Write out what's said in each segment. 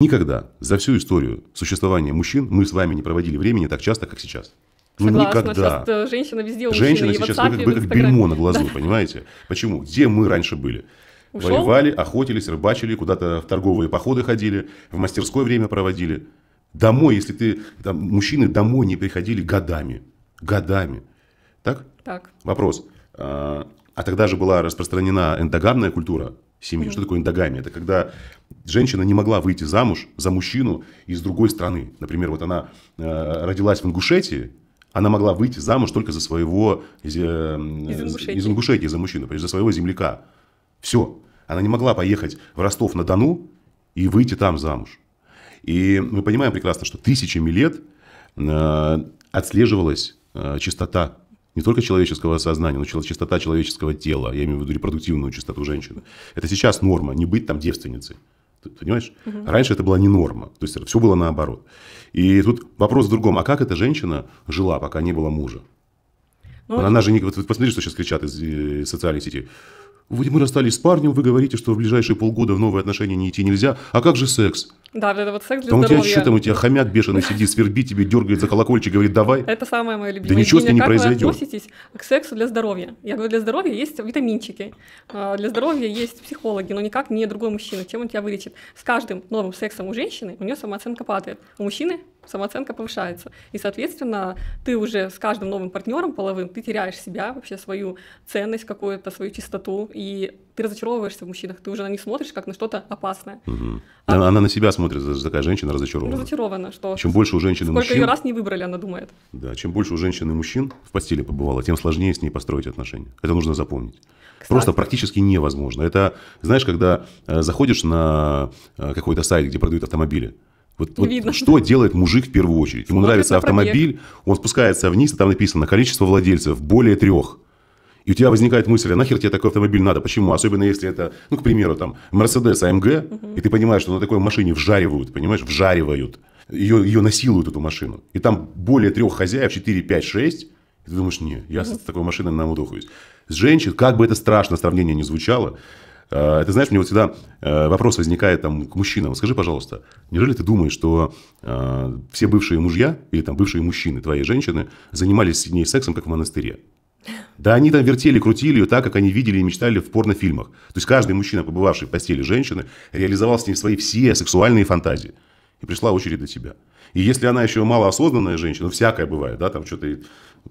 Никогда за всю историю существования мужчин мы с вами не проводили времени так часто, как сейчас. Ну, Согласна, никогда. сейчас э, женщина везде мужчина, Женщина сейчас, WhatsApp, вы как, вы как бельмо на глазу, да. понимаете? Почему? Где мы раньше были? Ушел? Воевали, охотились, рыбачили, куда-то в торговые походы ходили, в мастерской время проводили. Домой, если ты... Там, мужчины домой не приходили годами. Годами. Так? Так. Вопрос. А, а тогда же была распространена эндогамная культура семьи. Mm-hmm. Что такое эндогамия? Это когда женщина не могла выйти замуж за мужчину из другой страны. Например, вот она э, родилась в Ингушетии, она могла выйти замуж только за своего э, из, э, Ингушетии. из Ингушетии за мужчину, то есть за своего земляка. Все. Она не могла поехать в Ростов-на-Дону и выйти там замуж. И мы понимаем прекрасно, что тысячами лет э, отслеживалась э, чистота не только человеческого сознания, но и чистота человеческого тела. Я имею в виду репродуктивную чистоту женщины. Это сейчас норма, не быть там девственницей понимаешь? Угу. Раньше это была не норма, то есть все было наоборот. И тут вопрос в другом, а как эта женщина жила, пока не было мужа? Ну, она, она же не... Вот, посмотри, что сейчас кричат из, из э, социальных сетей. Вы, мы расстались с парнем, вы говорите, что в ближайшие полгода в новые отношения не идти нельзя. А как же секс? Да, вот это вот секс для Там здоровья. у тебя что там, у тебя хомяк бешеный сидит, свербит тебе, дергает за колокольчик, говорит, давай. Это самое мое любимое. Да ничего с ней не произойдет. как произойдет. вы относитесь к сексу для здоровья? Я говорю, для здоровья есть витаминчики, а, для здоровья есть психологи, но никак не другой мужчина, чем он тебя вылечит. С каждым новым сексом у женщины у нее самооценка падает, у мужчины самооценка повышается. И, соответственно, ты уже с каждым новым партнером половым, ты теряешь себя, вообще свою ценность какую-то, свою чистоту, и ты разочаровываешься в мужчинах, ты уже на них смотришь как на что-то опасное. Угу. А, она, она на себя смотрит, такая женщина разочарована. Разочарована, что... Чем больше у женщины мужчин... Сколько ее раз не выбрали, она думает. Да, чем больше у женщины мужчин в постели побывала, тем сложнее с ней построить отношения. Это нужно запомнить. Кстати. Просто практически невозможно. Это, знаешь, когда э, заходишь на э, какой-то сайт, где продают автомобили, вот, вот Видно. что делает мужик в первую очередь? Ему Смотрит нравится автомобиль, он спускается вниз, и там написано количество владельцев более трех. И у тебя возникает мысль, а нахер тебе такой автомобиль надо? Почему? Особенно если это, ну, к примеру, там, Мерседес АМГ, угу. и ты понимаешь, что на такой машине вжаривают, понимаешь, вжаривают. Ее, ее насилуют, эту машину. И там более трех хозяев, 4, 5, 6. И ты думаешь, не, я с такой машиной на намудохаюсь. С женщин, как бы это страшно сравнение не звучало, а, это, знаешь, мне вот всегда э, вопрос возникает там, к мужчинам. Скажи, пожалуйста, неужели ты думаешь, что э, все бывшие мужья или там бывшие мужчины твоей женщины занимались с ней сексом, как в монастыре? Да они там вертели, крутили ее так, как они видели и мечтали в порнофильмах. То есть каждый мужчина, побывавший в постели женщины, реализовал с ней свои все сексуальные фантазии. И пришла очередь до тебя. И если она еще малоосознанная женщина, ну, всякое бывает, да, там что-то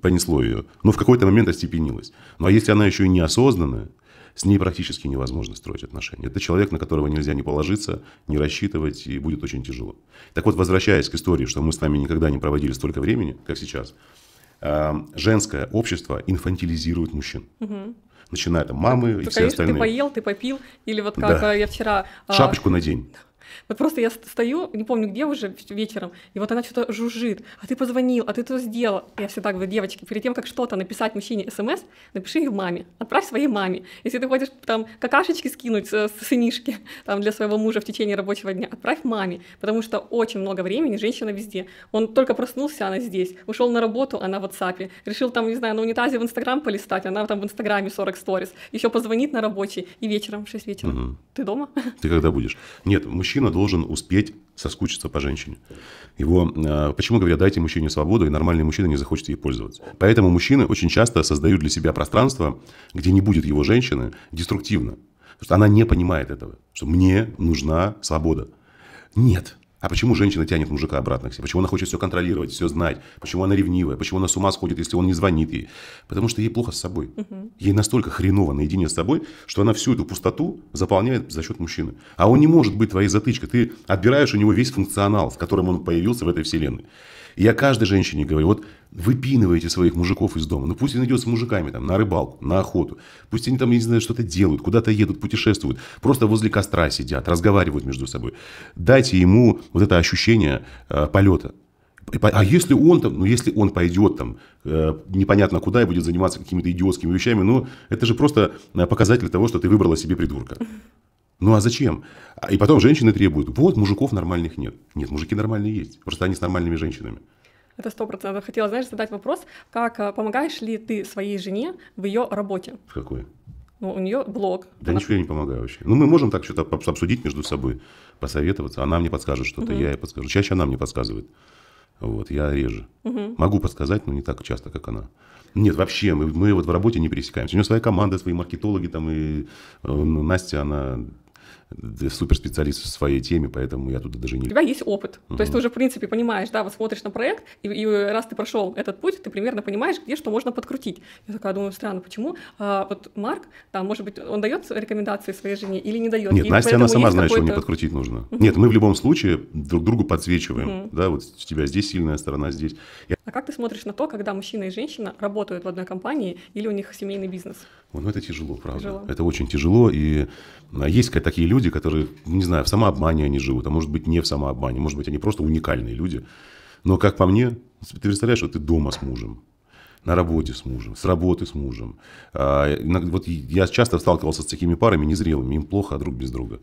понесло ее, но в какой-то момент остепенилась. Ну, а если она еще и неосознанная, с ней практически невозможно строить отношения. Это человек, на которого нельзя не положиться, не рассчитывать, и будет очень тяжело. Так вот, возвращаясь к истории, что мы с вами никогда не проводили столько времени, как сейчас – Э, женское общество инфантилизирует мужчин. Угу начиная там мамы Только и ну, все остальные. Ты поел, ты попил, или вот как да. Э, я вчера... Э, Шапочку надень. Вот просто я стою, не помню, где уже вечером, и вот она что-то жужжит, а ты позвонил, а ты это сделал. Я всегда говорю, девочки, перед тем, как что-то написать мужчине смс, напиши их маме, отправь своей маме. Если ты хочешь там какашечки скинуть э, с сынишки там, для своего мужа в течение рабочего дня, отправь маме, потому что очень много времени, женщина везде. Он только проснулся, она здесь, ушел на работу, она в WhatsApp, решил там, не знаю, на унитазе в Инстаграм полистать, она там в Инстаграме 40 сторис, еще позвонит на рабочий, и вечером в 6 вечера. Угу. Ты дома? Ты когда будешь? Нет, мужчина мужчина должен успеть соскучиться по женщине. Его, э, почему говорят, дайте мужчине свободу, и нормальный мужчина не захочет ей пользоваться. Поэтому мужчины очень часто создают для себя пространство, где не будет его женщины, деструктивно. Потому что она не понимает этого, что мне нужна свобода. Нет, а почему женщина тянет мужика обратно к себе? Почему она хочет все контролировать, все знать? Почему она ревнивая? Почему она с ума сходит, если он не звонит ей? Потому что ей плохо с собой. Ей настолько хреново наедине с собой, что она всю эту пустоту заполняет за счет мужчины. А он не может быть твоей затычкой. Ты отбираешь у него весь функционал, в котором он появился в этой вселенной я каждой женщине говорю, вот выпинываете своих мужиков из дома. Ну пусть он идет с мужиками там на рыбалку, на охоту. Пусть они там, я не знаю, что-то делают, куда-то едут, путешествуют. Просто возле костра сидят, разговаривают между собой. Дайте ему вот это ощущение э, полета. А если он там, ну если он пойдет там э, непонятно куда и будет заниматься какими-то идиотскими вещами, ну это же просто э, показатель того, что ты выбрала себе придурка. Ну а зачем? А, и потом женщины требуют, вот мужиков нормальных нет. Нет, мужики нормальные есть, просто они с нормальными женщинами. Это сто процентов. Хотела, знаешь, задать вопрос, как э, помогаешь ли ты своей жене в ее работе? В какой? Ну, у нее блог. Да она... ничего я не помогаю вообще. Ну, мы можем так что-то обсудить между собой, посоветоваться. Она мне подскажет что-то, угу. я ей подскажу. Чаще она мне подсказывает. Вот, я реже. Угу. Могу подсказать, но не так часто, как она. Нет, вообще, мы, мы вот в работе не пересекаемся. У нее своя команда, свои маркетологи там, и э, Настя, она суперспециалист в своей теме, поэтому я туда даже не... У тебя есть опыт. Угу. То есть ты уже, в принципе, понимаешь, да, вот смотришь на проект, и, и раз ты прошел этот путь, ты примерно понимаешь, где что можно подкрутить. Я такая думаю, странно, почему? А, вот Марк, там, может быть, он дает рекомендации своей жене или не дает? Нет, и Настя, она сама знает, что мне подкрутить нужно. Угу. Нет, мы в любом случае друг другу подсвечиваем, угу. да, вот у тебя здесь сильная сторона, здесь. А как ты смотришь на то, когда мужчина и женщина работают в одной компании или у них семейный бизнес? Вот, Ну, это тяжело, правда. Тяжело. Это очень тяжело. И а, есть такие люди, которые, ну, не знаю, в самообмане они живут, а может быть, не в самообмане. Может быть, они просто уникальные люди. Но, как по мне, ты представляешь, что ты дома с мужем, на работе с мужем, с работы с мужем. А, вот я часто сталкивался с такими парами незрелыми, им плохо, а друг без друга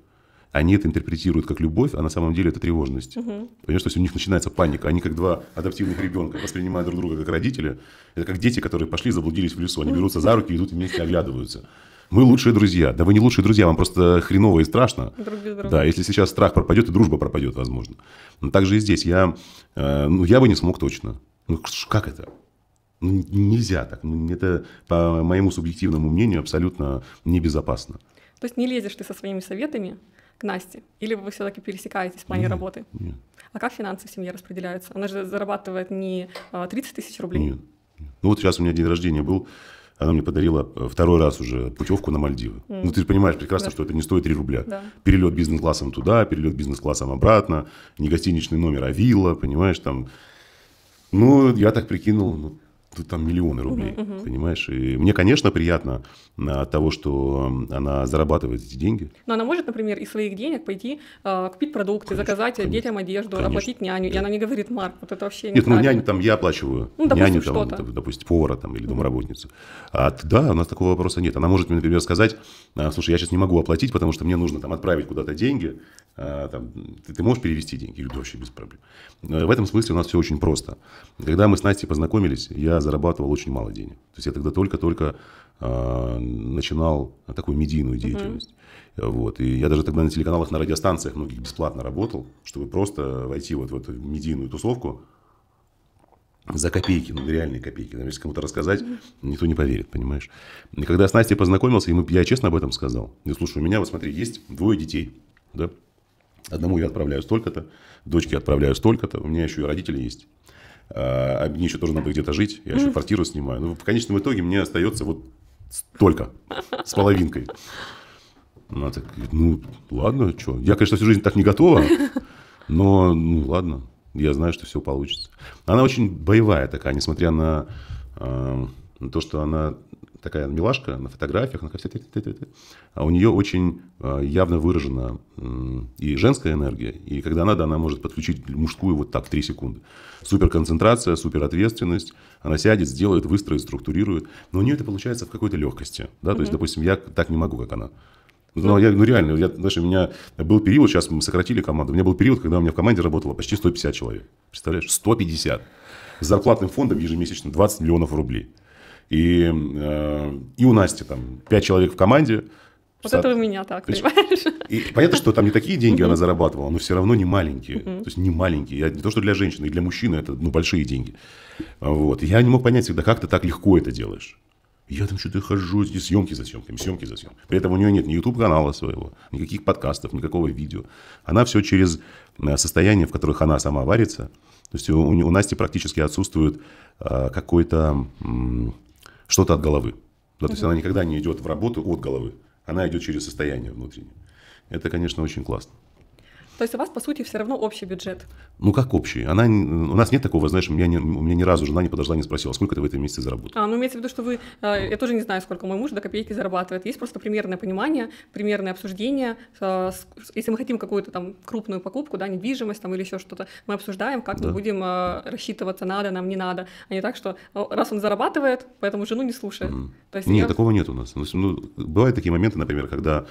они это интерпретируют как любовь, а на самом деле это тревожность. Угу. Понимаешь, то есть у них начинается паника. Они как два адаптивных ребенка воспринимают друг друга как родители. Это как дети, которые пошли заблудились в лесу. Они берутся за руки, идут вместе оглядываются. Мы лучшие друзья. Да вы не лучшие друзья, вам просто хреново и страшно. Друг друга. Да, если сейчас страх пропадет, и дружба пропадет, возможно. Но также и здесь. Я, э, ну, я бы не смог точно. Ну, как это? Ну, нельзя так. Ну, это, по моему субъективному мнению, абсолютно небезопасно. То есть не лезешь ты со своими советами к Насте? Или вы все-таки пересекаетесь в плане нет, работы? Нет. А как финансы в семье распределяются? Она же зарабатывает не 30 а, тысяч рублей. Нет, нет. Ну вот сейчас у меня день рождения был, она мне подарила э, второй раз уже путевку на Мальдивы. Mm. Ну, ты же понимаешь прекрасно, да. что это не стоит 3 рубля. Да. Перелет бизнес-классом туда, перелет бизнес-классом обратно, не гостиничный номер, а вилла, понимаешь, там. Ну, я так прикинул, ну, там миллионы рублей, угу, uh-huh. понимаешь? И мне, конечно, приятно а, от того, что она зарабатывает эти деньги. Но она может, например, из своих денег пойти э, купить продукты, конечно, заказать конечно, детям одежду, конечно, оплатить няню, да. и она не говорит, Марк, вот это вообще не Нет, ну няню там я оплачиваю, ну, допустим, няню там, что-то. допустим, повара там или домработницу. А, да, у нас такого вопроса нет. Она может например, сказать, «А, слушай, я сейчас не могу оплатить, потому что мне нужно там отправить куда-то деньги, а, там, ты, ты можешь перевести деньги? Я вообще без проблем. Э, в этом смысле у нас все очень просто. Когда мы с Настей познакомились, я зарабатывал очень мало денег. То есть я тогда только-только э, начинал такую медийную деятельность. Mm-hmm. Вот. И я даже тогда на телеканалах, на радиостанциях многих бесплатно работал, чтобы просто войти вот в эту медийную тусовку за копейки, ну, реальные копейки. Наверное, если кому-то рассказать, никто не поверит, понимаешь. И когда я с Настей познакомился, и я честно об этом сказал. Я слушай, у меня, вот смотри, есть двое детей, да? Одному я отправляю столько-то, дочке отправляю столько-то, у меня еще и родители есть а мне еще тоже надо где-то жить, я еще квартиру снимаю. Ну, в конечном итоге мне остается вот столько, с половинкой. Ну, она так говорит, ну, ладно, что. Я, конечно, всю жизнь так не готова, но, ну, ладно, я знаю, что все получится. Она очень боевая такая, несмотря на, э, на то, что она такая милашка на фотографиях, на все, а у нее очень э, явно выражена и женская энергия, и когда надо, она может подключить мужскую вот так в 3 секунды. Супер концентрация, супер ответственность, она сядет, сделает, выстроит, структурирует, но у нее это получается в какой-то легкости, да, mm-hmm. то есть, допустим, я так не могу, как она. Но ну, ну. я, ну реально, я, знаешь, у меня был период, сейчас мы сократили команду, у меня был период, когда у меня в команде работало почти 150 человек. Представляешь, 150. С зарплатным фондом ежемесячно 20 миллионов рублей. И, э, и у Насти там 5 человек в команде. Вот Со... это у меня так, есть, понимаешь? И понятно, что там не такие деньги она зарабатывала, но все равно не маленькие. То есть не маленькие. не то, что для женщины, и для мужчины это ну, большие деньги. Вот. Я не мог понять всегда, как ты так легко это делаешь. Я там что-то хожу, здесь съемки за съемками, съемки за съемками. При этом у нее нет ни YouTube-канала своего, никаких подкастов, никакого видео. Она все через э, состояние, в которых она сама варится. То есть у, у, Насти практически отсутствует э, какой-то... М- что-то от головы. Да, то есть она никогда не идет в работу от головы, она идет через состояние внутреннее. Это, конечно, очень классно. То есть у вас, по сути, все равно общий бюджет? Ну, как общий? Она, у нас нет такого, знаешь, у меня, не, у меня ни разу жена не подождала, не спросила, сколько ты в этом месяце заработал. А, ну, имеется в виду, что вы, э, я тоже не знаю, сколько мой муж до копейки зарабатывает. Есть просто примерное понимание, примерное обсуждение. Э, с, если мы хотим какую-то там крупную покупку, да, недвижимость там или еще что-то, мы обсуждаем, как да. мы будем э, рассчитываться, надо нам, не надо. А не так, что раз он зарабатывает, поэтому жену не слушает. Mm. То есть нет, я... такого нет у нас. Ну, ну бывают такие моменты, например, когда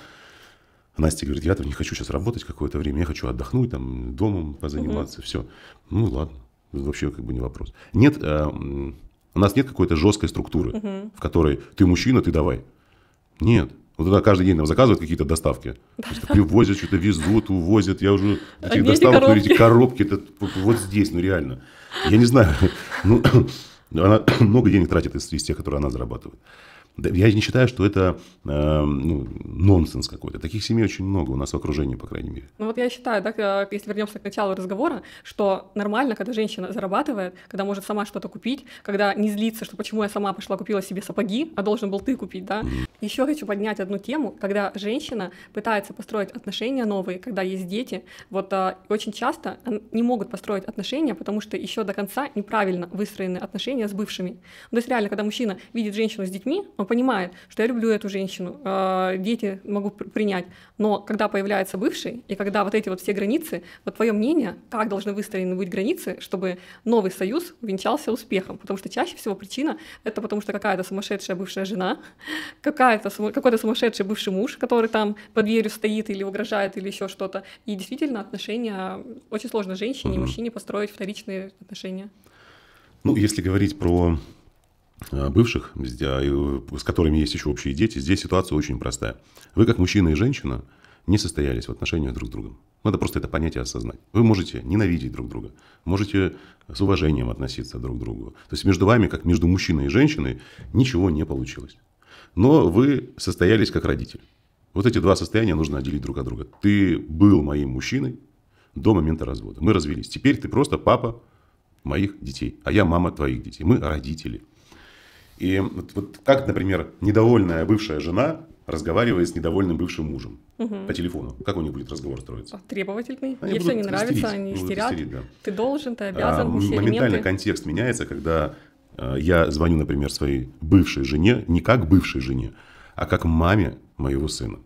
а Настя говорит, я там не хочу сейчас работать какое-то время, я хочу отдохнуть, там, домом позаниматься, угу. все. Ну, ладно, вообще как бы не вопрос. Нет, э, у нас нет какой-то жесткой структуры, угу. в которой ты мужчина, ты давай. Нет. Вот туда каждый день нам заказывают какие-то доставки. Да. Просто типа, привозят, что-то везут, увозят. Я уже этих а доставок, коробки. эти коробки это вот здесь, ну реально. Я не знаю. Ну, она много денег тратит из, из тех, которые она зарабатывает. Я не считаю, что это э, ну, нонсенс какой-то. Таких семей очень много у нас в окружении, по крайней мере. Ну вот я считаю, да, э, если вернемся к началу разговора, что нормально, когда женщина зарабатывает, когда может сама что-то купить, когда не злится, что почему я сама пошла купила себе сапоги, а должен был ты купить, да. Mm. Еще хочу поднять одну тему, когда женщина пытается построить отношения новые, когда есть дети. Вот э, очень часто не могут построить отношения, потому что еще до конца неправильно выстроены отношения с бывшими. То есть реально, когда мужчина видит женщину с детьми, он понимает, что я люблю эту женщину, э, дети могу принять. Но когда появляется бывший, и когда вот эти вот все границы, вот твое мнение, как должны выстроены быть границы, чтобы новый союз венчался успехом? Потому что чаще всего причина — это потому что какая-то сумасшедшая бывшая жена, какая-то, какой-то сумасшедший бывший муж, который там под дверью стоит или угрожает, или еще что-то. И действительно отношения очень сложно женщине и мужчине построить вторичные отношения. Ну, если говорить про Э, бывших, э, э, с которыми есть еще общие дети, здесь ситуация очень простая. Вы как мужчина и женщина не состоялись в отношениях друг с другом. Надо ну, просто это понятие осознать. Вы можете ненавидеть друг друга, можете с уважением относиться друг к другу. То есть между вами, как между мужчиной и женщиной, ничего не получилось. Но вы состоялись как родитель. Вот эти два состояния нужно отделить друг от друга. Ты был моим мужчиной до момента развода. Мы развелись. Теперь ты просто папа моих детей, а я мама твоих детей. Мы родители. И вот, вот как, например, недовольная бывшая жена разговаривает с недовольным бывшим мужем угу. по телефону. Как у них будет разговор строиться? А, требовательный. Они Ей все не нравится, истерить, они истерят. да. Ты должен, ты а, обязан. А, моментально элементы. контекст меняется, когда э, я звоню, например, своей бывшей жене, не как бывшей жене, а как маме моего сына.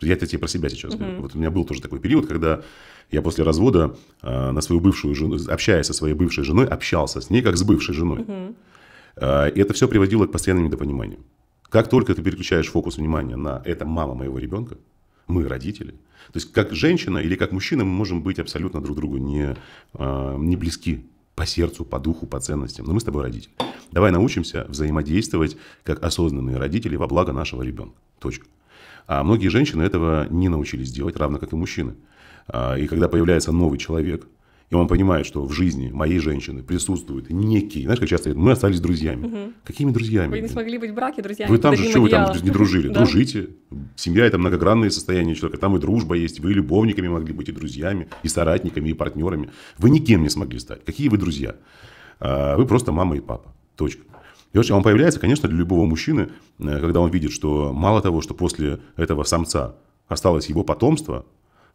Я это тебе про себя сейчас говорю. Угу. Вот у меня был тоже такой период, когда я после развода, э, на свою бывшую жену, общаясь со своей бывшей женой, общался с ней как с бывшей женой. Угу. А, и это все приводило к постоянным недопониманиям. Как только ты переключаешь фокус внимания на «это мама моего ребенка», мы родители. То есть, как женщина или как мужчина мы можем быть абсолютно друг другу не, а, не близки по сердцу, по духу, по ценностям. Но мы с тобой родители. Давай научимся взаимодействовать как осознанные родители во благо нашего ребенка. Точка. А многие женщины этого не научились делать, равно как и мужчины. А, и когда появляется новый человек, и он понимает, что в жизни моей женщины присутствует некий, знаешь, как часто говорят, мы остались друзьями. Угу. Какими друзьями? Вы не смогли быть в браке друзьями. Вы там же, что вы там не дружили? Дружите. Семья – это многогранное состояние человека. Там и дружба есть. Вы и любовниками могли быть, и друзьями, и соратниками, и партнерами. Вы никем не смогли стать. Какие вы друзья? А, вы просто мама и папа. Точка. И вообще он появляется, конечно, для любого мужчины, э, когда он видит, что мало того, что после этого самца осталось его потомство,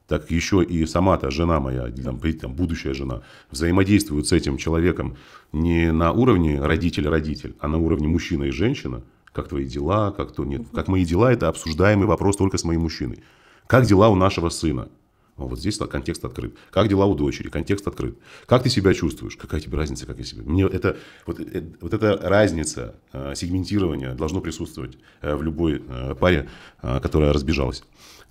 так еще и сама-то жена моя, там, там, будущая жена, взаимодействует с этим человеком не на уровне родитель-родитель, а на уровне мужчина и женщина, как твои дела, как то нет. Как мои дела – это обсуждаемый вопрос только с моим мужчиной. Как дела у нашего сына? Вот здесь контекст открыт. Как дела у дочери? Контекст открыт. Как ты себя чувствуешь? Какая тебе разница, как я себя? Мне это, вот, э, вот эта разница э, сегментирования должно присутствовать э, в любой паре, которая разбежалась.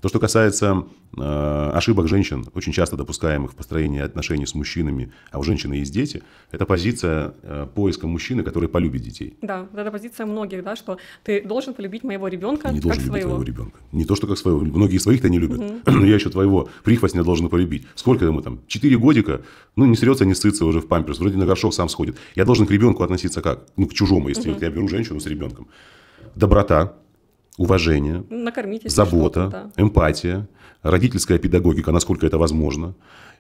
То, что касается э, ошибок женщин, очень часто допускаемых в построении отношений с мужчинами, а у женщины есть дети, это позиция э, поиска мужчины, который полюбит детей. Да, вот это позиция многих, да, что ты должен полюбить моего ребенка. Не должен как любить своего. ребенка. Не то, что как своего. Многие своих-то не любят. Угу. Но я еще твоего прихвостня должен полюбить. Сколько ему там? Четыре годика? Ну, не срется, не сытся уже в памперс. Вроде на горшок сам сходит. Я должен к ребенку относиться как? Ну, к чужому, если угу. я беру женщину с ребенком. Доброта, уважение, забота, да. эмпатия, родительская педагогика, насколько это возможно.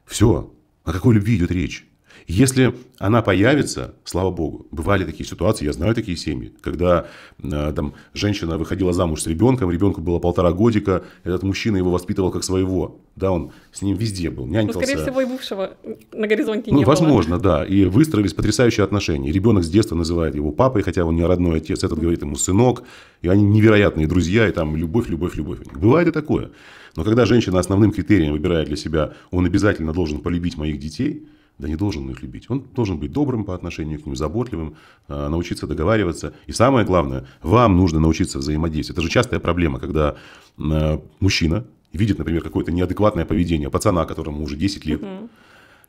Все. О какой любви идет речь? Если она появится, слава богу, бывали такие ситуации, я знаю такие семьи, когда а, там женщина выходила замуж с ребенком, ребенку было полтора годика, этот мужчина его воспитывал как своего, да, он с ним везде был, нянькался. Ну, скорее всего, и бывшего на горизонте ну, не возможно, было. Возможно, да, и выстроились потрясающие отношения. ребенок с детства называет его папой, хотя он не родной отец, этот говорит ему сынок, и они невероятные друзья, и там любовь, любовь, любовь. Бывает и такое. Но когда женщина основным критерием выбирает для себя, он обязательно должен полюбить моих детей – да не должен он их любить. Он должен быть добрым по отношению к ним, заботливым, а, научиться договариваться. И самое главное, вам нужно научиться взаимодействовать. Это же частая проблема, когда а, мужчина видит, например, какое-то неадекватное поведение пацана, которому уже 10 лет.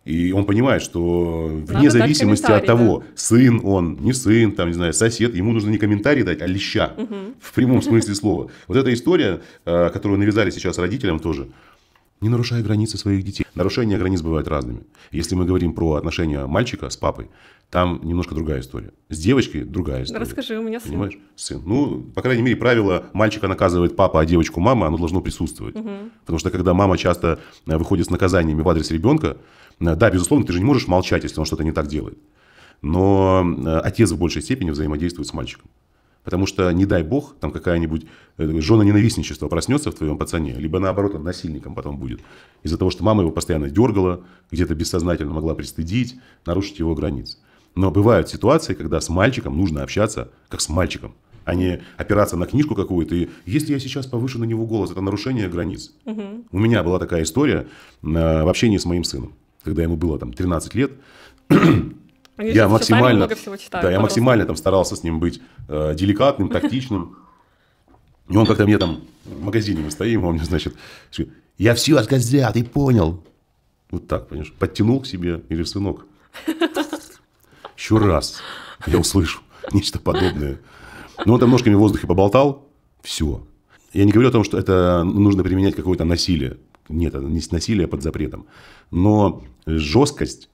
И он понимает, что вне Надо зависимости от того, да? сын он, не сын, там, не знаю, сосед, ему нужно не комментарий дать, а леща. Угу. В прямом смысле слова. Вот эта история, а, которую навязали сейчас родителям тоже, не нарушая границы своих детей. Нарушения границ бывают разными. Если мы говорим про отношения мальчика с папой, там немножко другая история. С девочкой другая история. Расскажи, у меня сын. Понимаешь? Сын. Ну, по крайней мере, правило «мальчика наказывает папа, а девочку мама», оно должно присутствовать. Угу. Потому что когда мама часто э, выходит с наказаниями в адрес ребенка, э, да, безусловно, ты же не можешь молчать, если он что-то не так делает. Но э, отец в большей степени взаимодействует с мальчиком. Потому что, не дай бог, там какая-нибудь э, жена ненавистничество проснется в твоем пацане, либо наоборот, он насильником потом будет. Из-за того, что мама его постоянно дергала, где-то бессознательно могла пристыдить, нарушить его границы. Но бывают ситуации, когда с мальчиком нужно общаться как с мальчиком, а не опираться на книжку какую-то. И если я сейчас повышу на него голос, это нарушение границ. Угу. У меня была такая история э, в общении с моим сыном, когда ему было там 13 лет. Они я максимально, много всего читают, да, я максимально там старался с ним быть э, деликатным, тактичным. И он как-то мне там в магазине мы стоим, он мне, значит, я все от ты понял. Вот так, понимаешь, подтянул к себе или сынок. Еще раз я услышу нечто подобное. Но ну, он там ножками в воздухе поболтал, все. Я не говорю о том, что это нужно применять какое-то насилие. Нет, это не насилие под запретом. Но жесткость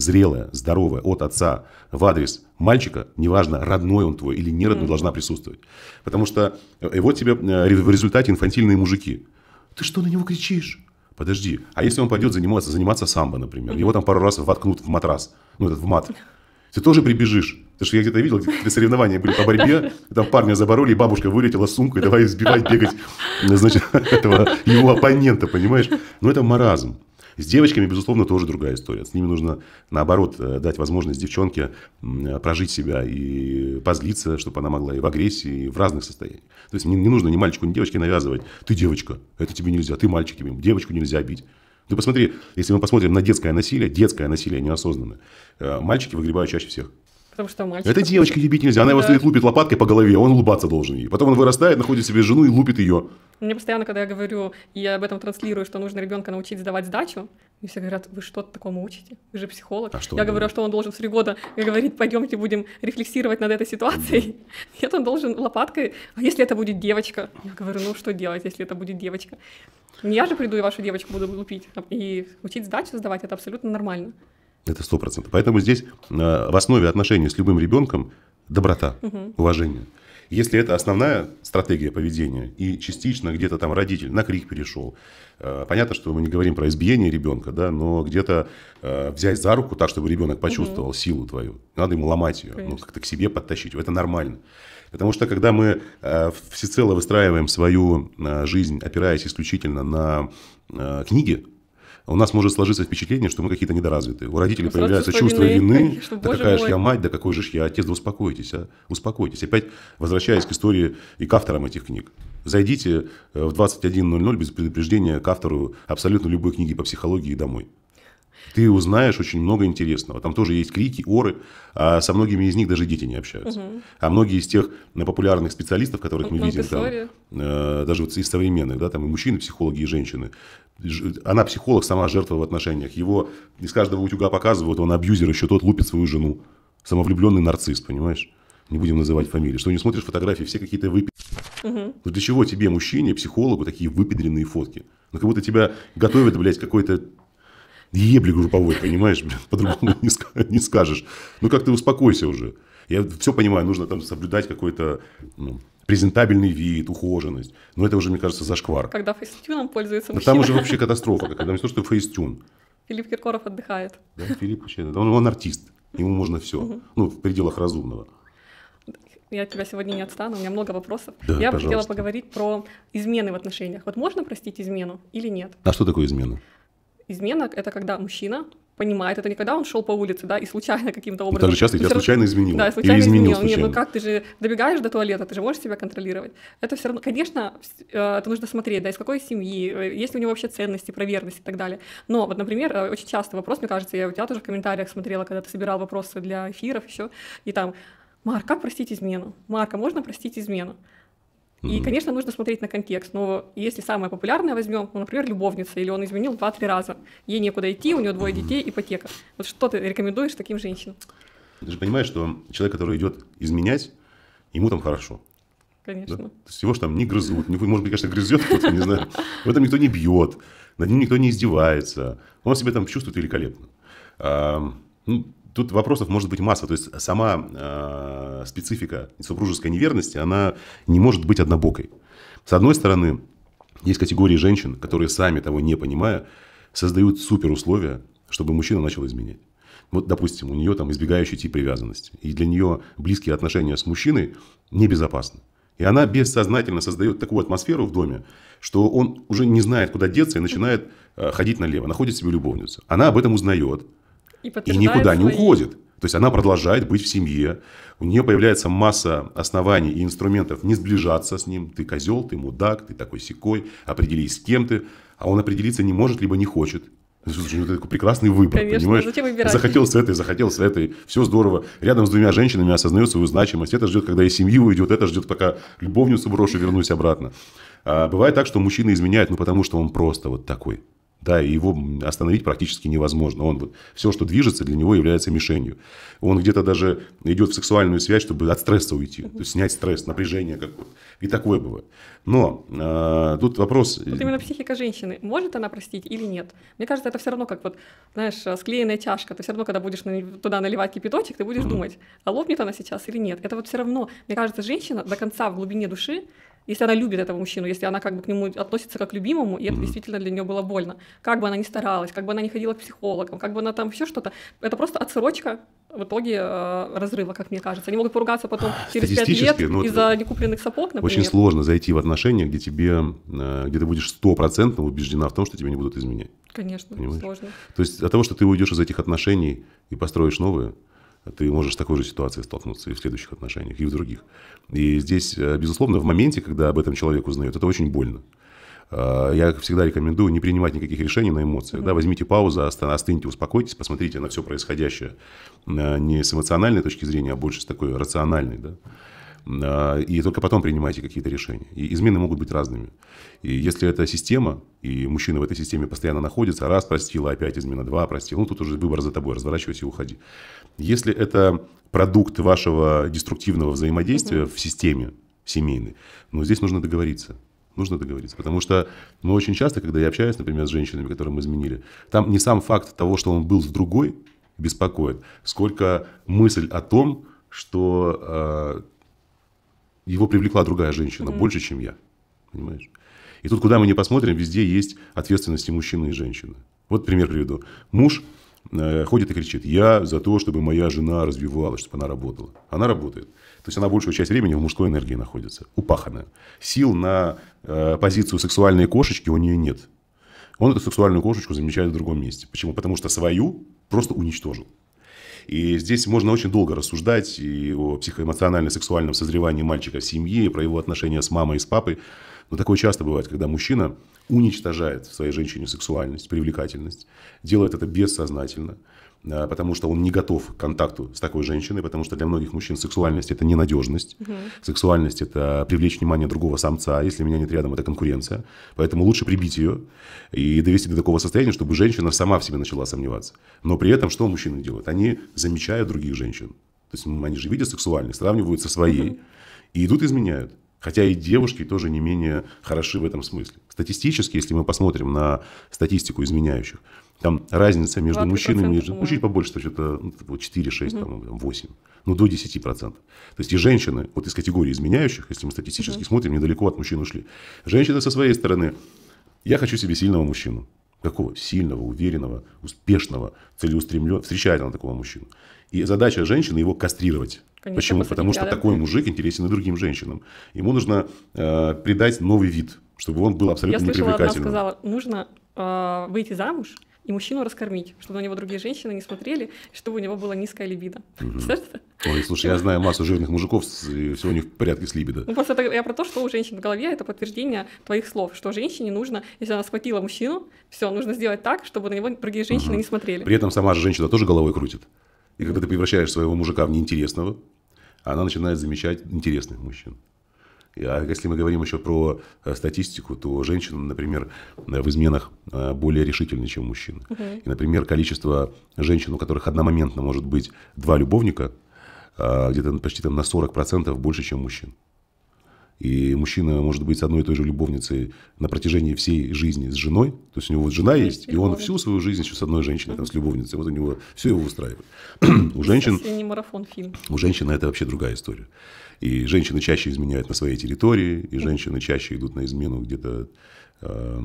зрелая, здоровая от отца в адрес мальчика, неважно, родной он твой или не родной, mm-hmm. должна присутствовать. Потому что э, и вот тебе э, в результате инфантильные мужики. Ты что на него кричишь? Подожди, а если он пойдет заниматься, заниматься самбо, например, его там пару раз воткнут в матрас, ну, этот в мат, ты тоже прибежишь. Потому что я где-то видел, где соревнования были по борьбе, там парня забороли, и бабушка вылетела с сумкой, давай избивать, бегать, значит, этого его оппонента, понимаешь? ну это маразм. С девочками, безусловно, тоже другая история. С ними нужно, наоборот, э, дать возможность девчонке э, прожить себя и позлиться, чтобы она могла и в агрессии, и в разных состояниях. То есть не, не нужно ни мальчику, ни девочке навязывать, ты девочка, это тебе нельзя, ты мальчик, тебе, девочку нельзя бить. Ты ну, посмотри, если мы посмотрим на детское насилие, детское насилие неосознанное, э, мальчики выгребают чаще всех. Потому что мальчик... Это девочка любить нельзя. Она его стоит, лупит лопаткой по голове, он улыбаться должен ей. Потом он вырастает, находит себе жену и лупит ее. Мне постоянно, когда я говорю и об этом транслирую, что нужно ребенка научить сдавать сдачу, мне все говорят, вы что-то такому учите? Вы же психолог. А что я говорю, а что он должен с три года говорить, пойдемте будем рефлексировать над этой ситуацией. Нет, он должен лопаткой. А если это будет девочка? Я говорю, ну что делать, если это будет девочка? Ну, я же приду и вашу девочку буду лупить. А, и учить сдачу сдавать, это абсолютно нормально. Это сто процентов. Поэтому здесь э, в основе отношений с любым ребенком доброта, уважение. Если это основная стратегия поведения, и частично где-то там родитель на крик перешел, э, понятно, что мы не говорим про избиение ребенка, да, но где-то э, взять за руку так, чтобы ребенок почувствовал угу. силу твою, надо ему ломать ее, ну, Конечно. ну, как-то к себе подтащить, это нормально. Потому что когда мы всецело выстраиваем свою жизнь, опираясь исключительно на книги, у нас может сложиться впечатление, что мы какие-то недоразвитые. У родителей появляется чувство вины, вины что, да какая мой. же я мать, да какой же я отец, да успокойтесь, а, успокойтесь. Опять возвращаясь к истории и к авторам этих книг. Зайдите э, в 21.00 без предупреждения к автору абсолютно любой книги по психологии домой. Ты узнаешь очень много интересного. Там тоже есть крики, оры. А со многими из них даже дети не общаются. Угу. А многие из тех популярных специалистов, которых мы видим там, э, даже вот из современных, да, там и мужчины, психологи, и женщины. Она психолог, сама жертва в отношениях. Его из каждого утюга показывают, он абьюзер, еще тот лупит свою жену. Самовлюбленный нарцисс, понимаешь? не будем называть фамилии, что не смотришь фотографии, все какие-то выпи... Угу. для чего тебе, мужчине, психологу, такие выпедренные фотки? Ну как будто тебя готовят, блядь, какой-то ебли групповой, понимаешь, блин, по-другому не, скажешь. Ну, как ты успокойся уже. Я все понимаю, нужно там соблюдать какой-то ну, презентабельный вид, ухоженность. Но это уже, мне кажется, зашквар. Когда фейстюном пользуется мужчина. там уже вообще катастрофа, когда не то, что фейстюн. Филипп Киркоров отдыхает. Да, Филипп вообще, он, он артист, ему можно все, ну, в пределах разумного. Я от тебя сегодня не отстану, у меня много вопросов. Да, Я пожалуйста. бы хотела поговорить про измены в отношениях. Вот можно простить измену или нет? А что такое измена? измена — это когда мужчина понимает, это не когда он шел по улице, да, и случайно каким-то образом. Это часто я случайно изменил. Да, ну случайно Или изменил. изменил. Случайно. Нет, ну как ты же добегаешь до туалета, ты же можешь себя контролировать. Это все равно, конечно, э, это нужно смотреть, да, из какой семьи, э, есть ли у него вообще ценности, проверность и так далее. Но вот, например, э, очень часто вопрос, мне кажется, я у тебя тоже в комментариях смотрела, когда ты собирал вопросы для эфиров еще, и там, Марк, как простить измену? Марка, можно простить измену? И, конечно, нужно смотреть на контекст, но если самое популярное возьмем, ну, например, любовница, или он изменил 2-3 раза, ей некуда идти, у нее двое детей, ипотека. Вот что ты рекомендуешь таким женщинам? Ты же понимаешь, что человек, который идет изменять, ему там хорошо. Конечно. Да? То есть его же там не грызут, может быть, конечно, грызет кто-то, не знаю. В этом никто не бьет, над ним никто не издевается. Он себя там чувствует великолепно. Ну, Тут вопросов может быть масса. То есть сама э, специфика супружеской неверности, она не может быть однобокой. С одной стороны, есть категории женщин, которые сами того не понимая, создают супер условия, чтобы мужчина начал изменять. Вот, допустим, у нее там избегающий тип привязанности. И для нее близкие отношения с мужчиной небезопасны. И она бессознательно создает такую атмосферу в доме, что он уже не знает, куда деться и начинает а, ходить налево, находит себе любовницу. Она об этом узнает, и, и никуда свои... не уходит. То есть она продолжает быть в семье, у нее появляется масса оснований и инструментов не сближаться с ним. Ты козел, ты мудак, ты такой секой, определись с кем ты. А он определиться не может, либо не хочет. Слушай, это такой прекрасный выбор, Конечно, понимаешь? Зачем выбирать? Захотел с этой, захотел с этой, все здорово. Рядом с двумя женщинами осознает свою значимость. Это ждет, когда из семьи уйдет, это ждет, пока любовницу брошу, вернусь обратно. А бывает так, что мужчина изменяет, ну потому что он просто вот такой. Да, и его остановить практически невозможно. Он вот, все, что движется, для него является мишенью. Он где-то даже идет в сексуальную связь, чтобы от стресса уйти, то есть снять стресс, напряжение какое-то. И такое бывает. Но э, тут вопрос... Вот э, именно психика женщины. Может она простить или нет? Мне кажется, это все равно как вот, знаешь, э, склеенная тяжка. Ты все равно, когда будешь туда наливать кипяточек, ты будешь mm-hmm. думать, а лопнет она сейчас или нет. Это вот все равно, мне кажется, женщина до конца в глубине души если она любит этого мужчину, если она как бы к нему относится как к любимому, и это mm-hmm. действительно для нее было больно. Как бы она ни старалась, как бы она ни ходила к психологам, как бы она там еще что-то, это просто отсрочка в итоге э, разрыва, как мне кажется. Они могут поругаться потом а, через 5 лет ну, из-за некупленных сапог, например. Очень сложно зайти в отношения, где тебе, э, где ты будешь стопроцентно убеждена в том, что тебя не будут изменять. Конечно, Понимаешь? сложно. То есть от того, что ты уйдешь из этих отношений и построишь новые, ты можешь с такой же ситуацией столкнуться и в следующих отношениях, и в других. И здесь, э, безусловно, в моменте, когда об этом человек узнает, это очень больно. А, я всегда рекомендую не принимать никаких решений на эмоциях. Mm-hmm. Да, возьмите паузу, остыньте, успокойтесь, посмотрите на все происходящее э, не с эмоциональной точки зрения, а больше с такой рациональной. Да. А, и только потом принимайте какие-то решения. И измены могут быть разными. И если это система, и мужчина в этой системе постоянно находится, раз простила, опять измена, два простил, ну тут уже выбор за тобой, разворачивайся и уходи. Если это продукт вашего деструктивного взаимодействия mm-hmm. в системе семейной, ну здесь нужно договориться нужно договориться. Потому что мы ну, очень часто, когда я общаюсь, например, с женщинами, которые мы изменили, там не сам факт того, что он был с другой, беспокоит, сколько мысль о том, что э, его привлекла другая женщина mm-hmm. больше, чем я. Понимаешь? И тут, куда мы не посмотрим, везде есть ответственности мужчины и женщины. Вот пример приведу. Муж э, ходит и кричит, я за то, чтобы моя жена развивалась, чтобы она работала. Она работает. То есть она большую часть времени в мужской энергии находится, упаханная. Сил на э, позицию сексуальной кошечки у нее нет. Он эту сексуальную кошечку замечает в другом месте. Почему? Потому что свою просто уничтожил. И здесь можно очень долго рассуждать и о психоэмоционально-сексуальном созревании мальчика в семье, и про его отношения с мамой и с папой. Но такое часто бывает, когда мужчина уничтожает в своей женщине сексуальность, привлекательность, делает это бессознательно, а, потому что он не готов к контакту с такой женщиной, потому что для многих мужчин сексуальность – это ненадежность, угу. сексуальность – это привлечь внимание другого самца, а если меня нет рядом – это конкуренция. Поэтому лучше прибить ее и довести до такого состояния, чтобы женщина сама в себе начала сомневаться. Но при этом что мужчины делают? Они замечают других женщин. То есть они же видят сексуальность, сравнивают со своей угу. и идут изменяют. Хотя и девушки тоже не менее хороши в этом смысле. Статистически, если мы посмотрим на статистику изменяющих, там разница между мужчинами и женщинами, чуть побольше, то что-то 4, 6, угу. Mm-hmm. там, 8, ну до 10%. То есть и женщины, вот из категории изменяющих, если мы статистически угу. Mm-hmm. смотрим, недалеко от мужчин ушли. Женщины со своей стороны, я хочу себе сильного мужчину. Какого сильного, уверенного, успешного, целеустремленного. Встречает она такого мужчину. И задача женщины его кастрировать. Конечно, Почему? Потому что да. такой мужик интересен и другим женщинам. Ему нужно э, придать новый вид, чтобы он был абсолютно Я слышала, непривлекательным. Я сказала, нужно э, выйти замуж и мужчину раскормить, чтобы на него другие женщины не смотрели, чтобы у него была низкая либида. Угу. Ой, слушай, я знаю массу жирных мужиков, все у них в порядке с либидо. Ну, просто это, я про то, что у женщин в голове это подтверждение твоих слов, что женщине нужно, если она схватила мужчину, все, нужно сделать так, чтобы на него другие женщины угу. не смотрели. При этом сама же женщина тоже головой крутит. И когда ты превращаешь своего мужика в неинтересного, она начинает замечать интересных мужчин. А если мы говорим еще про э, статистику, то женщины, например, э, в изменах э, более решительны, чем мужчины. Угу. И, например, количество женщин, у которых одномоментно может быть два любовника, где-то почти там на 40% больше, чем мужчин. И мужчина может быть с одной и той же любовницей на протяжении всей жизни с женой. То есть у него вот жена есть, и он всю свою жизнь еще с одной женщиной, там, с любовницей. Вот у него все его устраивает. у женщин... Не марафон, фильм. У женщин это вообще другая история. И женщины чаще изменяют на своей территории, и женщины чаще идут на измену где-то э,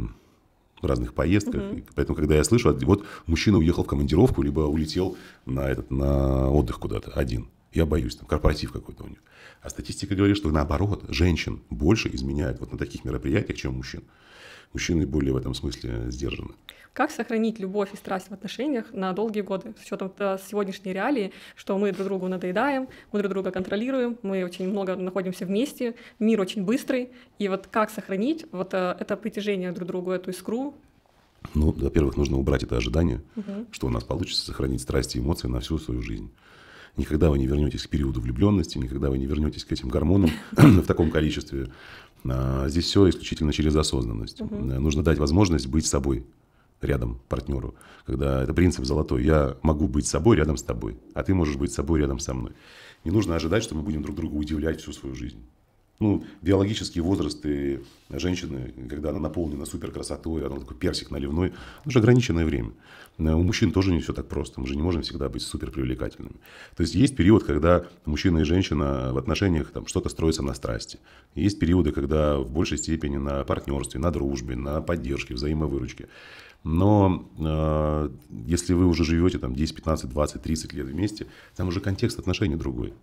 в разных поездках. Угу. поэтому, когда я слышу, вот мужчина уехал в командировку, либо улетел на, этот, на отдых куда-то один. Я боюсь, там корпоратив какой-то у них. А статистика говорит, что наоборот, женщин больше изменяют вот на таких мероприятиях, чем мужчин. Мужчины более в этом смысле сдержаны. Как сохранить любовь и страсть в отношениях на долгие годы, с учетом э, сегодняшней реалии, что мы друг другу надоедаем, мы друг друга контролируем, мы очень много находимся вместе, мир очень быстрый, и вот как сохранить вот э, это притяжение друг к другу, эту искру? Ну, во-первых, нужно убрать это ожидание, угу. что у нас получится сохранить страсти и эмоции на всю свою жизнь никогда вы не вернетесь к периоду влюбленности, никогда вы не вернетесь к этим гормонам в таком количестве. А, здесь все исключительно через осознанность. Угу. Нужно дать возможность быть собой рядом партнеру. Когда это принцип золотой. Я могу быть собой рядом с тобой, а ты можешь быть собой рядом со мной. Не нужно ожидать, что мы будем друг друга удивлять всю свою жизнь. Ну, биологические возрасты женщины, когда она наполнена супер красотой, она такой персик наливной, уже ограниченное время. Э, у мужчин тоже не все так просто. Мы же не можем всегда быть супер привлекательными. То есть есть период, когда мужчина и женщина в отношениях там что-то строится на страсти. Есть периоды, когда в большей степени на партнерстве, на дружбе, на поддержке, взаимовыручке. Но э, если вы уже живете там 10, 15, 20, 30 лет вместе, там уже контекст отношений другой.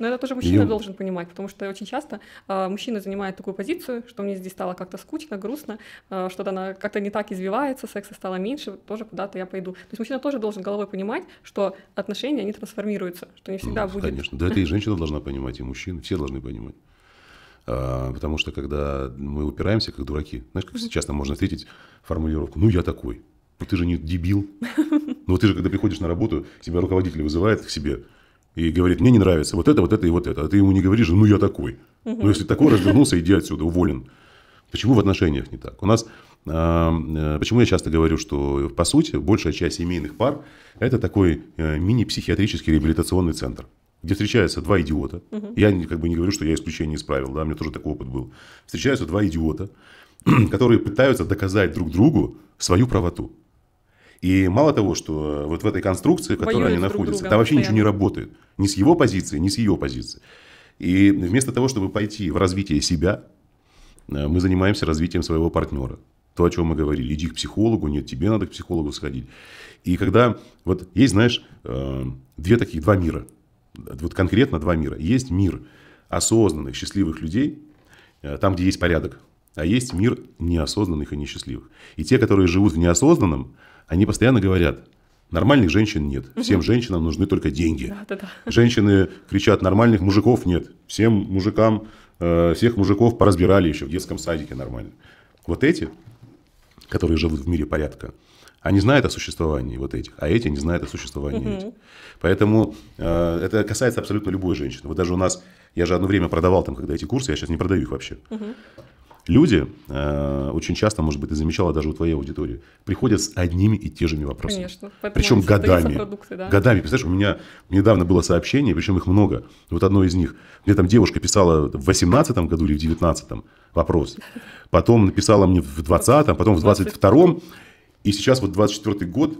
Но это тоже мужчина и... должен понимать, потому что очень часто э, мужчина занимает такую позицию, что мне здесь стало как-то скучно, грустно, э, что-то она как-то не так извивается, секса стало меньше, тоже куда-то я пойду. То есть мужчина тоже должен головой понимать, что отношения, они трансформируются, что не всегда ну, будет... Конечно, да это и женщина должна понимать, и мужчина, все должны понимать. А, потому что когда мы упираемся, как дураки, знаешь, как часто можно встретить формулировку «ну я такой», «ну ты же не дебил», «ну ты же, когда приходишь на работу, тебя руководитель вызывает к себе», и говорит, мне не нравится вот это, вот это и вот это. А ты ему не говоришь, ну я такой. Ну если такой развернулся, иди отсюда, уволен. Почему в отношениях не так? У нас, а, э, почему я часто говорю, что по сути большая часть семейных пар это такой э, мини-психиатрический реабилитационный центр, где встречаются два идиота. Угу. Я как бы не говорю, что я исключение исправил, да, у меня тоже такой опыт был. Встречаются два идиота, которые пытаются доказать друг другу свою правоту. И мало того, что э, вот в этой конструкции, в которой Воюют они находятся, там вообще постоянно. ничего не работает. Ни с его позиции, ни с ее позиции. И вместо того, чтобы пойти в развитие себя, э, мы занимаемся развитием своего партнера. То, о чем мы говорили. Иди к психологу, нет, тебе надо к психологу сходить. И когда вот есть, знаешь, э, две таких, два мира. Вот конкретно два мира. Есть мир осознанных, счастливых людей, там, где есть порядок. А есть мир неосознанных и несчастливых. И те, которые живут в неосознанном, они постоянно говорят, нормальных женщин нет, всем женщинам нужны только деньги. Женщины кричат, нормальных мужиков нет, всем мужикам, э, всех мужиков поразбирали еще в детском садике нормально. Вот эти, которые живут в мире порядка, они знают о существовании вот этих, а эти не знают о существовании этих. Поэтому э, это касается абсолютно любой женщины. Вот даже у нас, я же одно время продавал там, когда эти курсы, я сейчас не продаю их вообще люди, э, очень часто, может быть, ты замечала даже у твоей аудитории, приходят с одними и те же вопросами. Конечно. Причем годами. Продукты, да? Годами. Представляешь, у меня недавно было сообщение, причем их много. Вот одно из них. Мне там девушка писала в 18 году или в 19 вопрос. Потом написала мне в 20 потом в 22-м. И сейчас вот 24 год,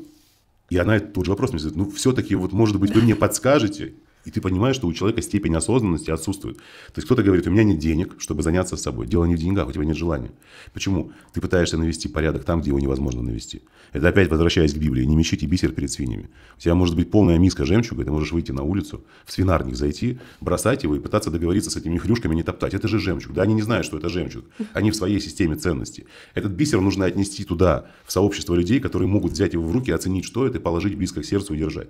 и она тот же вопрос мне задает. Ну, все-таки, вот, может быть, вы мне подскажете, и ты понимаешь, что у человека степень осознанности отсутствует. То есть кто-то говорит, у меня нет денег, чтобы заняться собой. Дело не в деньгах, у тебя нет желания. Почему? Ты пытаешься навести порядок там, где его невозможно навести. Это опять возвращаясь к Библии. Не мечите бисер перед свиньями. У тебя может быть полная миска жемчуга, и ты можешь выйти на улицу, в свинарник зайти, бросать его и пытаться договориться с этими хрюшками не топтать. Это же жемчуг. Да, они не знают, что это жемчуг. Они в своей системе ценностей. Этот бисер нужно отнести туда, в сообщество людей, которые могут взять его в руки, оценить, что это, и положить близко к сердцу и держать.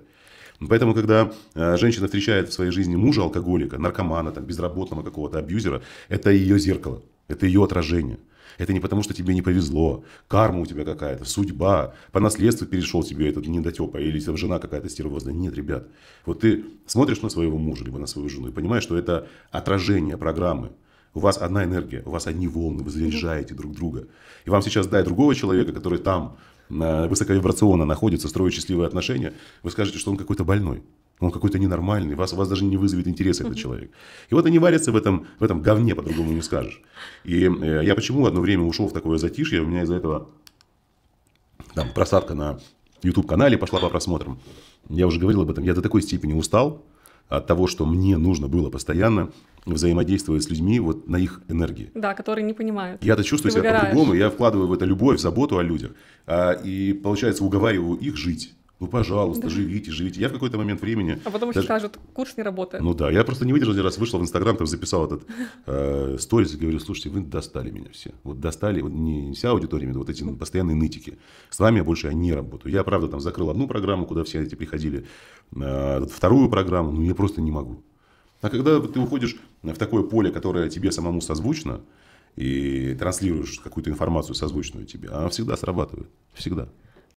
Поэтому, когда э, женщина встречает в своей жизни мужа алкоголика, наркомана, там, безработного какого-то абьюзера, это ее зеркало, это ее отражение. Это не потому, что тебе не повезло, карма у тебя какая-то, судьба, по наследству перешел тебе этот недотепа или там, жена какая-то стервозная. Нет, ребят, вот ты смотришь на своего мужа, либо на свою жену и понимаешь, что это отражение программы. У вас одна энергия, у вас одни волны, вы заряжаете друг друга. И вам сейчас дай другого человека, который там на высоковибрационно находится, строит счастливые отношения, вы скажете, что он какой-то больной. Он какой-то ненормальный, вас, вас даже не вызовет интерес этот человек. И вот они варятся в этом, в этом говне, по-другому не скажешь. И э, я почему одно время ушел в такое затишье, у меня из-за этого там просадка на YouTube-канале пошла по просмотрам. Я уже говорил об этом, я до такой степени устал, от того, что мне нужно было постоянно взаимодействовать с людьми вот на их энергии. Да, которые не понимают. Я-то чувствую Ты себя по-другому, я вкладываю в это любовь, заботу о людях. А, и, получается, уговариваю их жить ну, пожалуйста, да. живите, живите. Я в какой-то момент времени... А потом даже... скажут, курс не работает. Ну да, я просто не выдержал, я раз вышел в Инстаграм, там записал этот э, сториз и говорю, слушайте, вы достали меня все. Вот достали, вот не вся аудитория, но вот эти постоянные нытики. С вами я больше я не работаю. Я, правда, там закрыл одну программу, куда все эти приходили, э, вторую программу, ну, я просто не могу. А когда ты уходишь в такое поле, которое тебе самому созвучно, и транслируешь какую-то информацию созвучную тебе, она всегда срабатывает. Всегда.